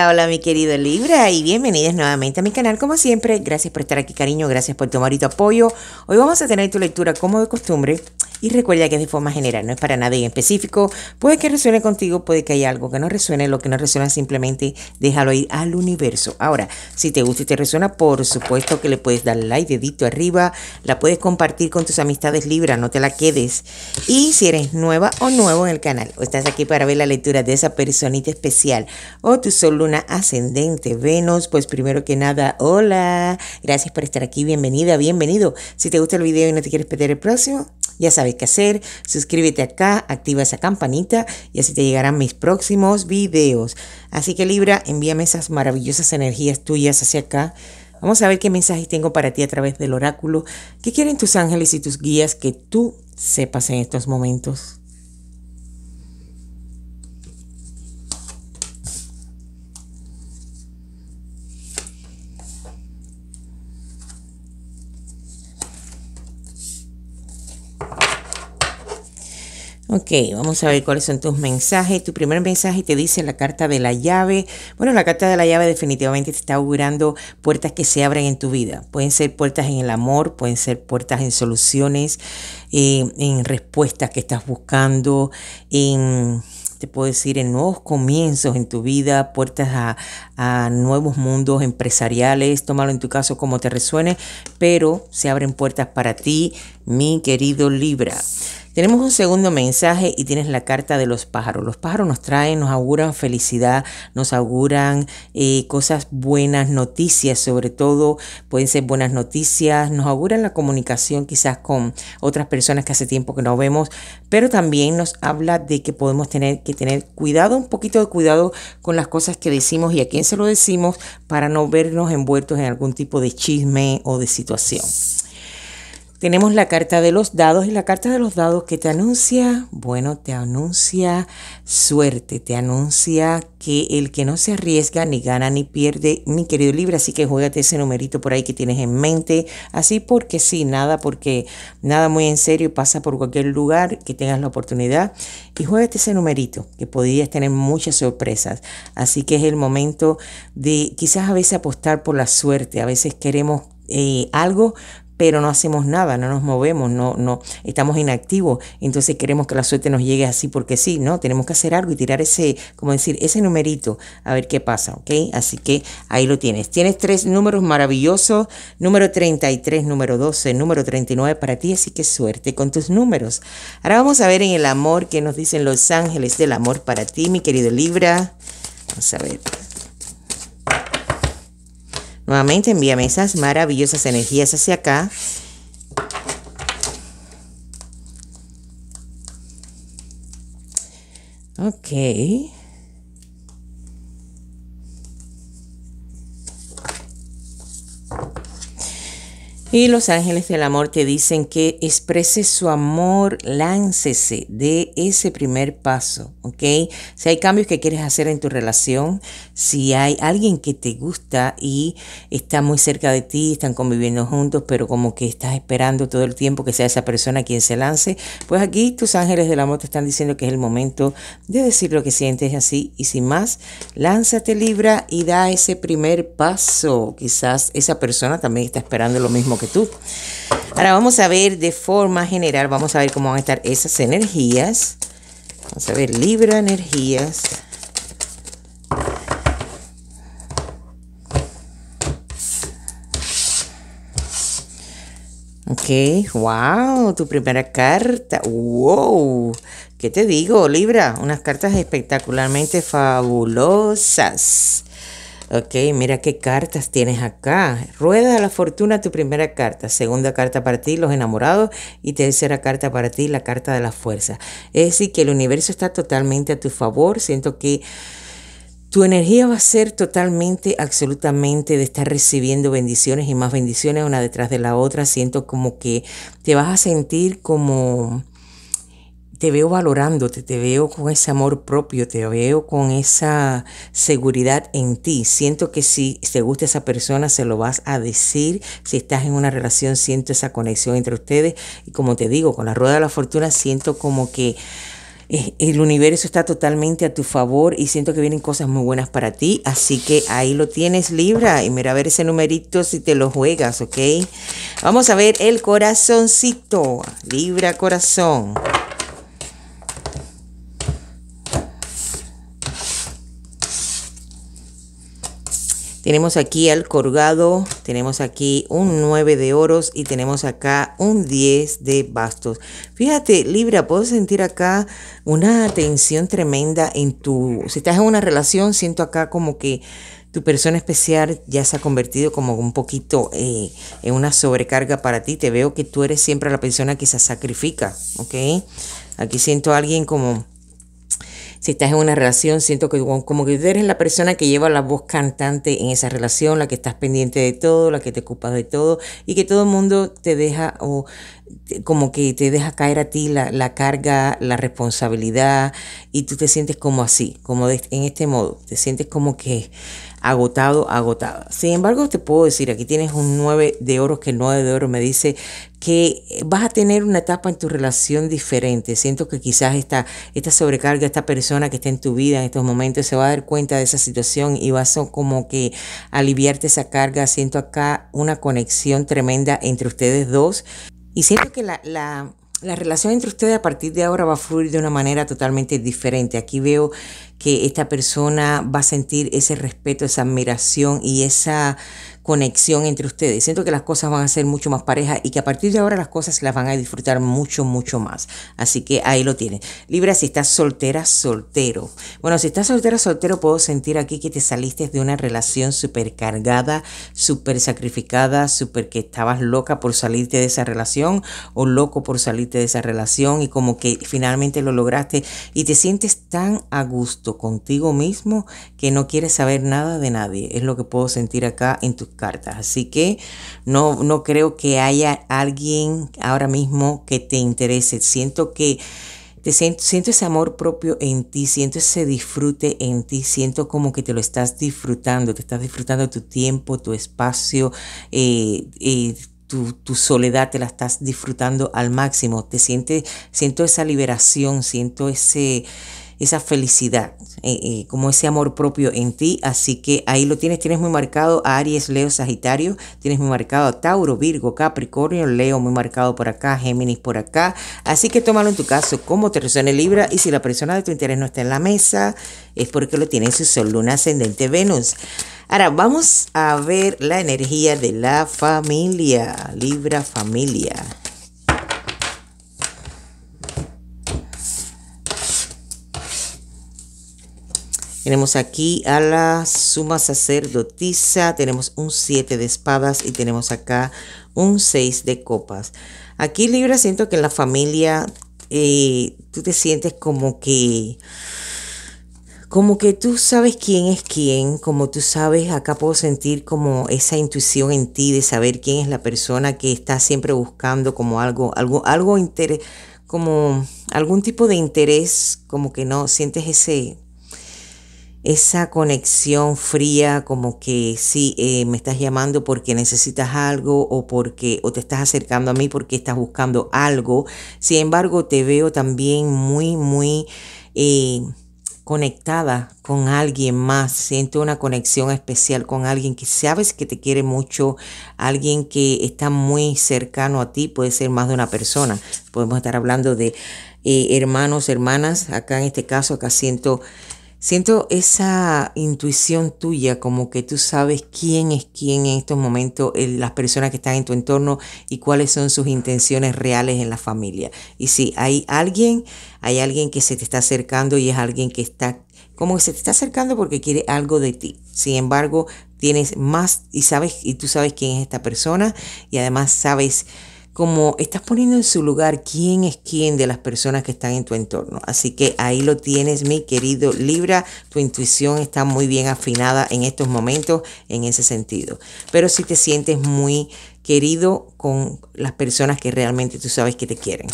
Hola mi querido Libra y bienvenidos nuevamente a mi canal como siempre, gracias por estar aquí cariño, gracias por tomar tu apoyo. Hoy vamos a tener tu lectura como de costumbre y recuerda que es de forma general, no es para nadie en específico. Puede que resuene contigo, puede que haya algo que no resuene, lo que no resuena simplemente déjalo ir al universo. Ahora, si te gusta y te resuena, por supuesto que le puedes dar like, dedito arriba, la puedes compartir con tus amistades libras, no te la quedes. Y si eres nueva o nuevo en el canal, o estás aquí para ver la lectura de esa personita especial, o tu sol, luna, ascendente, Venus, pues primero que nada, hola, gracias por estar aquí, bienvenida, bienvenido. Si te gusta el video y no te quieres perder el próximo, ya sabes que qué hacer, suscríbete acá, activa esa campanita y así te llegarán mis próximos videos. Así que Libra, envíame esas maravillosas energías tuyas hacia acá. Vamos a ver qué mensajes tengo para ti a través del oráculo. ¿Qué quieren tus ángeles y tus guías que tú sepas en estos momentos? Ok, vamos a ver cuáles son tus mensajes. Tu primer mensaje te dice la carta de la llave. Bueno, la carta de la llave definitivamente te está augurando puertas que se abren en tu vida. Pueden ser puertas en el amor, pueden ser puertas en soluciones, eh, en respuestas que estás buscando, en te puedo decir, en nuevos comienzos en tu vida, puertas a, a, nuevos mundos empresariales, tómalo en tu caso como te resuene, pero se abren puertas para ti mi querido Libra. Tenemos un segundo mensaje y tienes la carta de los pájaros. Los pájaros nos traen, nos auguran felicidad, nos auguran eh, cosas buenas, noticias sobre todo, pueden ser buenas noticias, nos auguran la comunicación quizás con otras personas que hace tiempo que no vemos, pero también nos habla de que podemos tener que tener cuidado, un poquito de cuidado con las cosas que decimos y a quién se lo decimos para no vernos envueltos en algún tipo de chisme o de situación. Tenemos la carta de los dados y la carta de los dados que te anuncia, bueno, te anuncia suerte, te anuncia que el que no se arriesga ni gana ni pierde, mi querido Libra, así que juégate ese numerito por ahí que tienes en mente, así porque sí, nada porque nada muy en serio, pasa por cualquier lugar que tengas la oportunidad y juégate ese numerito que podrías tener muchas sorpresas, así que es el momento de quizás a veces apostar por la suerte, a veces queremos eh, algo, pero no hacemos nada, no nos movemos, no, no, estamos inactivos, entonces queremos que la suerte nos llegue así porque sí, ¿no? Tenemos que hacer algo y tirar ese, como decir, ese numerito, a ver qué pasa, ¿ok? Así que ahí lo tienes. Tienes tres números maravillosos, número 33, número 12, número 39 para ti, así que suerte con tus números. Ahora vamos a ver en el amor que nos dicen los ángeles del amor para ti, mi querido Libra. Vamos a ver. Nuevamente envíame esas maravillosas energías hacia acá. Ok. Y los ángeles del amor te dicen que exprese su amor, láncese de ese primer paso, ¿ok? Si hay cambios que quieres hacer en tu relación, si hay alguien que te gusta y está muy cerca de ti, están conviviendo juntos, pero como que estás esperando todo el tiempo que sea esa persona quien se lance, pues aquí tus ángeles del amor te están diciendo que es el momento de decir lo que sientes así y sin más, lánzate Libra y da ese primer paso. Quizás esa persona también está esperando lo mismo tú. Ahora vamos a ver de forma general, vamos a ver cómo van a estar esas energías. Vamos a ver Libra energías. Ok, wow, tu primera carta. Wow, ¿qué te digo, Libra? Unas cartas espectacularmente fabulosas. Ok, mira qué cartas tienes acá. Rueda de la fortuna, tu primera carta. Segunda carta para ti, los enamorados. Y tercera carta para ti, la carta de la fuerza. Es decir, que el universo está totalmente a tu favor. Siento que tu energía va a ser totalmente, absolutamente de estar recibiendo bendiciones y más bendiciones una detrás de la otra. Siento como que te vas a sentir como te veo valorándote, te veo con ese amor propio, te veo con esa seguridad en ti. Siento que si te gusta esa persona, se lo vas a decir. Si estás en una relación, siento esa conexión entre ustedes. Y como te digo, con la rueda de la fortuna, siento como que eh, el universo está totalmente a tu favor y siento que vienen cosas muy buenas para ti. Así que ahí lo tienes, Libra. Y mira, a ver ese numerito si te lo juegas, ¿ok? Vamos a ver el corazoncito. Libra, corazón. Tenemos aquí al colgado, tenemos aquí un 9 de oros y tenemos acá un 10 de bastos. Fíjate, Libra, puedo sentir acá una tensión tremenda en tu... Si estás en una relación, siento acá como que tu persona especial ya se ha convertido como un poquito eh, en una sobrecarga para ti. Te veo que tú eres siempre la persona que se sacrifica, ¿ok? Aquí siento a alguien como si estás en una relación, siento que como que eres la persona que lleva la voz cantante en esa relación, la que estás pendiente de todo, la que te ocupas de todo y que todo el mundo te deja o como que te deja caer a ti la, la carga, la responsabilidad y tú te sientes como así, como en este modo, te sientes como que agotado, agotada. Sin embargo, te puedo decir, aquí tienes un 9 de oro, que el 9 de oro me dice que vas a tener una etapa en tu relación diferente. Siento que quizás esta, esta sobrecarga, esta persona que está en tu vida en estos momentos se va a dar cuenta de esa situación y va a como que aliviarte esa carga. Siento acá una conexión tremenda entre ustedes dos. Y siento que la, la relación entre ustedes a partir de ahora va a fluir de una manera totalmente diferente. Aquí veo que esta persona va a sentir ese respeto, esa admiración y esa conexión entre ustedes. Siento que las cosas van a ser mucho más parejas y que a partir de ahora las cosas las van a disfrutar mucho, mucho más. Así que ahí lo tienen. Libra, si estás soltera, soltero. Bueno, si estás soltera, soltero, puedo sentir aquí que te saliste de una relación súper cargada, súper sacrificada, súper que estabas loca por salirte de esa relación o loco por salirte de esa relación y como que finalmente lo lograste y te sientes tan a gusto contigo mismo que no quieres saber nada de nadie. Es lo que puedo sentir acá en tus cartas. Así que no, no creo que haya alguien ahora mismo que te interese. Siento que... Te siento, ese amor propio en ti, siento ese disfrute en ti, siento como que te lo estás disfrutando, te estás disfrutando tu tiempo, tu espacio, y eh, eh, tu, tu, soledad, te la estás disfrutando al máximo. Te sientes, siento esa liberación, siento ese esa felicidad, eh, eh, como ese amor propio en ti. Así que ahí lo tienes, tienes muy marcado a Aries, Leo, Sagitario, tienes muy marcado a Tauro, Virgo, Capricornio, Leo, muy marcado por acá, Géminis por acá. Así que tómalo en tu caso, como te resuene Libra, y si la persona de tu interés no está en la mesa, es porque lo tiene en su sol, luna, ascendente, Venus. Ahora vamos a ver la energía de la familia, Libra familia. Tenemos aquí a la suma sacerdotisa, tenemos un 7 de espadas y tenemos acá un 6 de copas. Aquí Libra siento que en la familia eh, tú te sientes como que como que tú sabes quién es quién, como tú sabes, acá puedo sentir como esa intuición en ti de saber quién es la persona que está siempre buscando como algo, algo, algo como algún tipo de interés, como que no sientes ese, esa conexión fría como que sí, eh, me estás llamando porque necesitas algo o porque o te estás acercando a mí porque estás buscando algo. Sin embargo, te veo también muy, muy eh, conectada con alguien más. Siento una conexión especial con alguien que sabes que te quiere mucho, alguien que está muy cercano a ti, puede ser más de una persona. Podemos estar hablando de eh, hermanos, hermanas. Acá en este caso, acá siento Siento esa intuición tuya, como que tú sabes quién es quién en estos momentos, eh, las personas que están en tu entorno y cuáles son sus intenciones reales en la familia. Y si hay alguien, hay alguien que se te está acercando y es alguien que está, como que se te está acercando porque quiere algo de ti. Sin embargo, tienes más y sabes, y tú sabes quién es esta persona y además sabes como estás poniendo en su lugar quién es quién de las personas que están en tu entorno. Así que ahí lo tienes, mi querido Libra. Tu intuición está muy bien afinada en estos momentos en ese sentido. Pero si te sientes muy querido con las personas que realmente tú sabes que te quieren.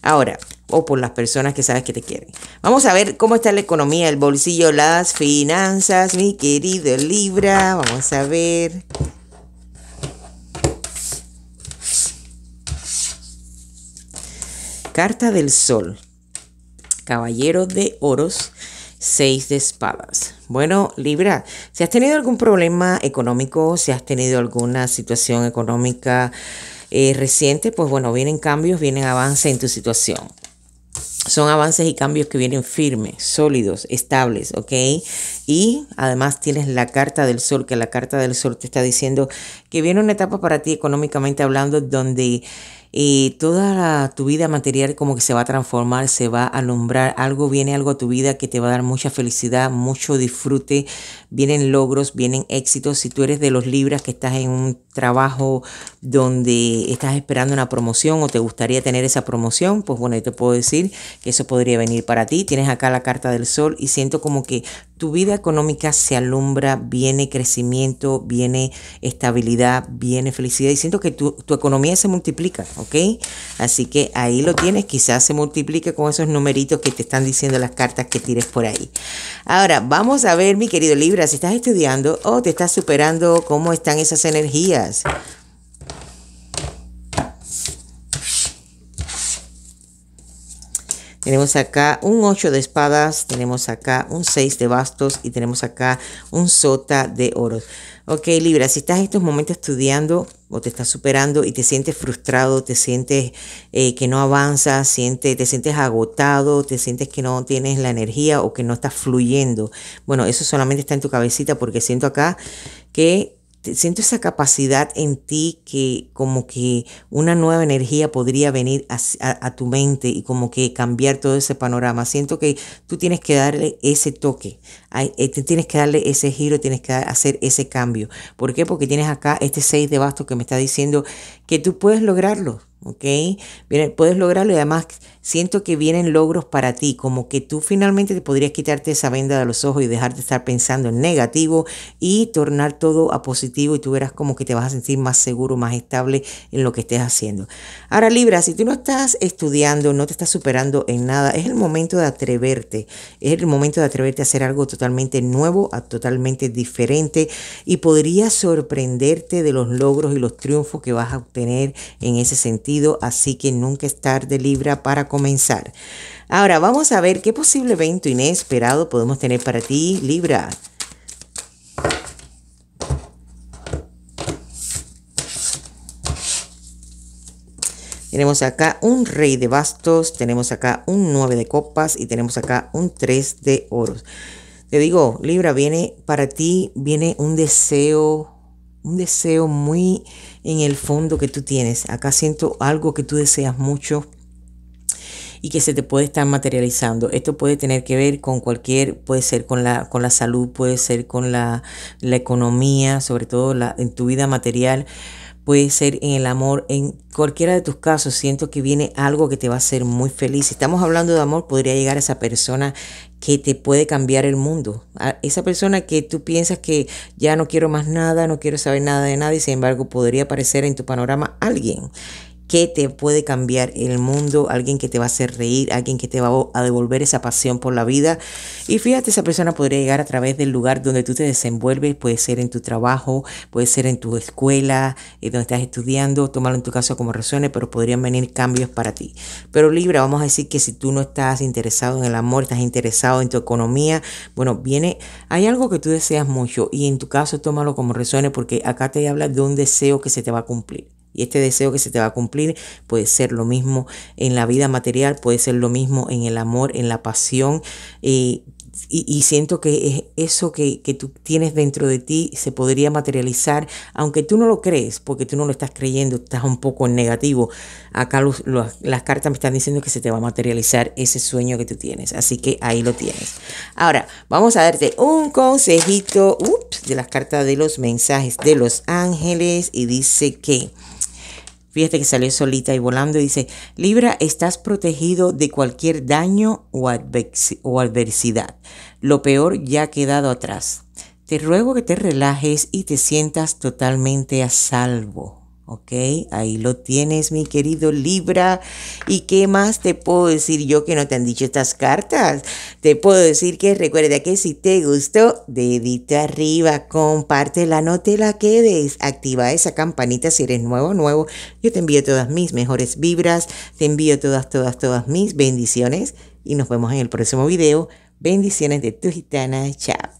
Ahora, o por las personas que sabes que te quieren. Vamos a ver cómo está la economía, el bolsillo, las finanzas, mi querido Libra. Vamos a ver. Carta del Sol. Caballero de Oros. Seis de espadas. Bueno, Libra, si has tenido algún problema económico, si has tenido alguna situación económica eh, reciente, pues bueno, vienen cambios, vienen avances en tu situación. Son avances y cambios que vienen firmes, sólidos, estables, ¿ok? Y además tienes la carta del sol, que la carta del sol te está diciendo que viene una etapa para ti económicamente hablando donde y toda tu vida material como que se va a transformar, se va a alumbrar, algo viene, algo a tu vida que te va a dar mucha felicidad, mucho disfrute, vienen logros, vienen éxitos. Si tú eres de los libras que estás en un trabajo donde estás esperando una promoción o te gustaría tener esa promoción, pues bueno, te puedo decir que eso podría venir para ti. Tienes acá la carta del sol y siento como que tu vida económica se alumbra, viene crecimiento, viene estabilidad, viene felicidad y siento que tu, economía se multiplica, ¿ok? Así que ahí lo tienes, quizás se multiplique con esos numeritos que te están diciendo las cartas que tires por ahí. Ahora, vamos a ver, mi querido Libra, si estás estudiando o te estás superando, ¿cómo están esas energías? Tenemos acá un 8 de espadas, tenemos acá un 6 de bastos y tenemos acá un sota de oros. Ok, Libra, si estás en estos momentos estudiando o te estás superando y te sientes frustrado, te sientes eh, que no avanzas, siente, te sientes agotado, te sientes que no tienes la energía o que no estás fluyendo. Bueno, eso solamente está en tu cabecita porque siento acá que siento esa capacidad en ti que como que una nueva energía podría venir a, tu mente y como que cambiar todo ese panorama. Siento que tú tienes que darle ese toque este, tienes que darle ese giro, tienes que hacer ese cambio. ¿Por qué? Porque tienes acá este 6 de bastos que me está diciendo que tú puedes lograrlo, ¿ok? puedes lograrlo y además siento que vienen logros para ti, como que tú finalmente te podrías quitarte esa venda de los ojos y dejarte estar pensando en negativo y tornar todo a positivo y tú verás como que te vas a sentir más seguro, más estable en lo que estés haciendo. Ahora Libra, si tú no estás estudiando, no te estás superando en nada, es el momento de atreverte, es el momento de atreverte a hacer algo totalmente nuevo, a totalmente diferente y podría sorprenderte de los logros y los triunfos que vas a obtener en ese sentido, así que nunca estar de Libra para comenzar. Ahora vamos a ver qué posible evento inesperado podemos tener para ti Libra. Tenemos acá un rey de bastos, tenemos acá un 9 de copas y tenemos acá un 3 de oros. Te digo, Libra, viene para ti, viene un deseo, un deseo muy en el fondo que tú tienes. Acá siento algo que tú deseas mucho y que se te puede estar materializando. Esto puede tener que ver con cualquier, puede ser con la, con la salud, puede ser con la, la economía, sobre todo la, en tu vida material puede ser en el amor, en cualquiera de tus casos, siento que viene algo que te va a hacer muy feliz. Si estamos hablando de amor, podría llegar a esa persona que te puede cambiar el mundo. A esa persona que tú piensas que ya no quiero más nada, no quiero saber nada de nadie, sin embargo, podría aparecer en tu panorama alguien que te puede cambiar el mundo, alguien que te va a hacer reír, alguien que te va a devolver esa pasión por la vida. Y fíjate, esa persona podría llegar a través del lugar donde tú te desenvuelves, puede ser en tu trabajo, puede ser en tu escuela, eh, donde estás estudiando, tómalo en tu caso como resuene, pero podrían venir cambios para ti. Pero Libra, vamos a decir que si tú no estás interesado en el amor, estás interesado en tu economía, bueno, viene, hay algo que tú deseas mucho y en tu caso tómalo como resuene porque acá te habla de un deseo que se te va a cumplir. Y este deseo que se te va a cumplir puede ser lo mismo en la vida material, puede ser lo mismo en el amor, en la pasión. Eh, y, siento que eso que, tú tienes dentro de ti se podría materializar, aunque tú no lo crees, porque tú no lo estás creyendo, estás un poco en negativo. Acá las cartas me están diciendo que se te va a materializar ese sueño que tú tienes, así que ahí lo tienes. Ahora, vamos a darte un consejito de las cartas de los mensajes de los ángeles y dice que... Fíjate que salió solita y volando y dice, Libra, estás protegido de cualquier daño o, adversidad. Lo peor ya ha quedado atrás. Te ruego que te relajes y te sientas totalmente a salvo. ¿ok? Ahí lo tienes, mi querido Libra. ¿Y qué más te puedo decir yo que no te han dicho estas cartas? Te puedo decir que recuerda que si te gustó, dedito arriba, compártela, no te la quedes. Activa esa campanita si eres nuevo, nuevo. Yo te envío todas mis mejores vibras, te envío todas, todas, todas mis bendiciones y nos vemos en el próximo video. Bendiciones de tu gitana. Chao.